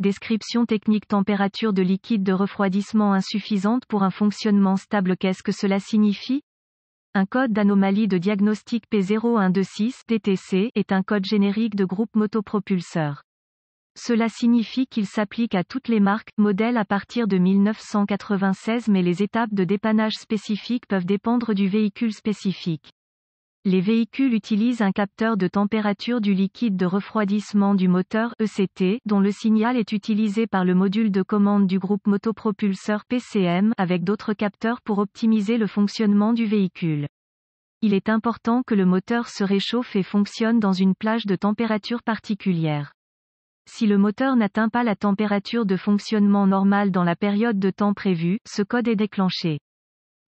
Description technique température de liquide de refroidissement insuffisante pour un fonctionnement stable. Qu'est-ce que cela signifie Un code d'anomalie de diagnostic P0126 dtc est un code générique de groupe motopropulseur. Cela signifie qu'il s'applique à toutes les marques, modèles à partir de 1996 mais les étapes de dépannage spécifiques peuvent dépendre du véhicule spécifique. Les véhicules utilisent un capteur de température du liquide de refroidissement du moteur ECT dont le signal est utilisé par le module de commande du groupe motopropulseur PCM avec d'autres capteurs pour optimiser le fonctionnement du véhicule. Il est important que le moteur se réchauffe et fonctionne dans une plage de température particulière. Si le moteur n'atteint pas la température de fonctionnement normale dans la période de temps prévue, ce code est déclenché.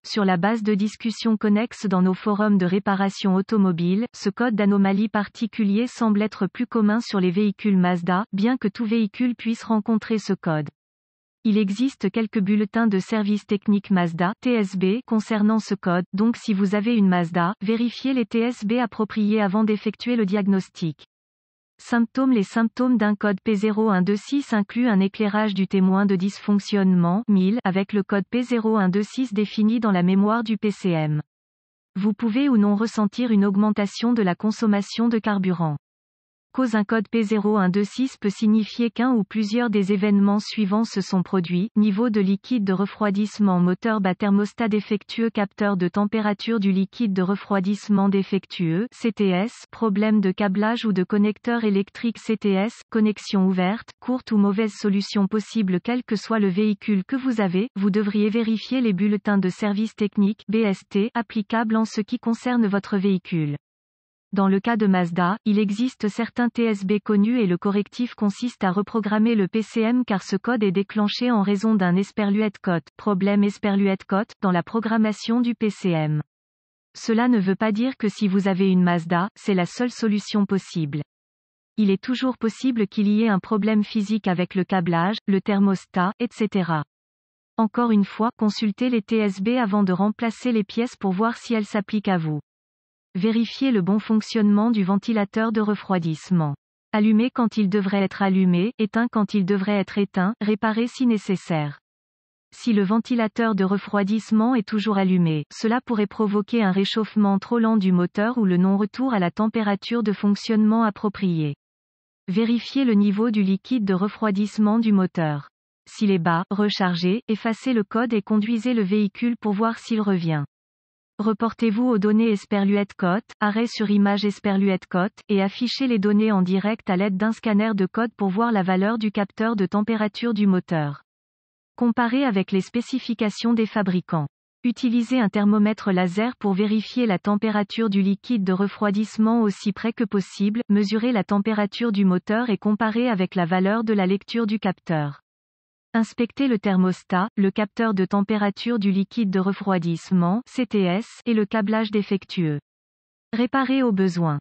Sur la base de discussions connexes dans nos forums de réparation automobile, ce code d'anomalie particulier semble être plus commun sur les véhicules Mazda, bien que tout véhicule puisse rencontrer ce code. Il existe quelques bulletins de service technique Mazda TSB concernant ce code, donc si vous avez une Mazda, vérifiez les TSB appropriés avant d'effectuer le diagnostic. Symptômes Les symptômes d'un code P0126 incluent un éclairage du témoin de dysfonctionnement 1000 avec le code P0126 défini dans la mémoire du PCM. Vous pouvez ou non ressentir une augmentation de la consommation de carburant cause un code P0126 peut signifier qu'un ou plusieurs des événements suivants se sont produits, niveau de liquide de refroidissement moteur bas thermostat défectueux capteur de température du liquide de refroidissement défectueux CTS, problème de câblage ou de connecteur électrique CTS, connexion ouverte, courte ou mauvaise solution possible quel que soit le véhicule que vous avez, vous devriez vérifier les bulletins de service technique BST applicables en ce qui concerne votre véhicule. Dans le cas de Mazda, il existe certains TSB connus et le correctif consiste à reprogrammer le PCM car ce code est déclenché en raison d'un esperluette code, problème esperluette code, dans la programmation du PCM. Cela ne veut pas dire que si vous avez une Mazda, c'est la seule solution possible. Il est toujours possible qu'il y ait un problème physique avec le câblage, le thermostat, etc. Encore une fois, consultez les TSB avant de remplacer les pièces pour voir si elles s'appliquent à vous. Vérifiez le bon fonctionnement du ventilateur de refroidissement. Allumez quand il devrait être allumé, éteint quand il devrait être éteint, réparer si nécessaire. Si le ventilateur de refroidissement est toujours allumé, cela pourrait provoquer un réchauffement trop lent du moteur ou le non-retour à la température de fonctionnement appropriée. Vérifiez le niveau du liquide de refroidissement du moteur. S'il est bas, rechargez, effacez le code et conduisez le véhicule pour voir s'il revient. Reportez-vous aux données Esperluette Cote, arrêt sur image Esperluette Cote, et affichez les données en direct à l'aide d'un scanner de code pour voir la valeur du capteur de température du moteur. Comparez avec les spécifications des fabricants. Utilisez un thermomètre laser pour vérifier la température du liquide de refroidissement aussi près que possible, mesurez la température du moteur et comparez avec la valeur de la lecture du capteur. Inspectez le thermostat, le capteur de température du liquide de refroidissement CTS, et le câblage défectueux. Réparez au besoin.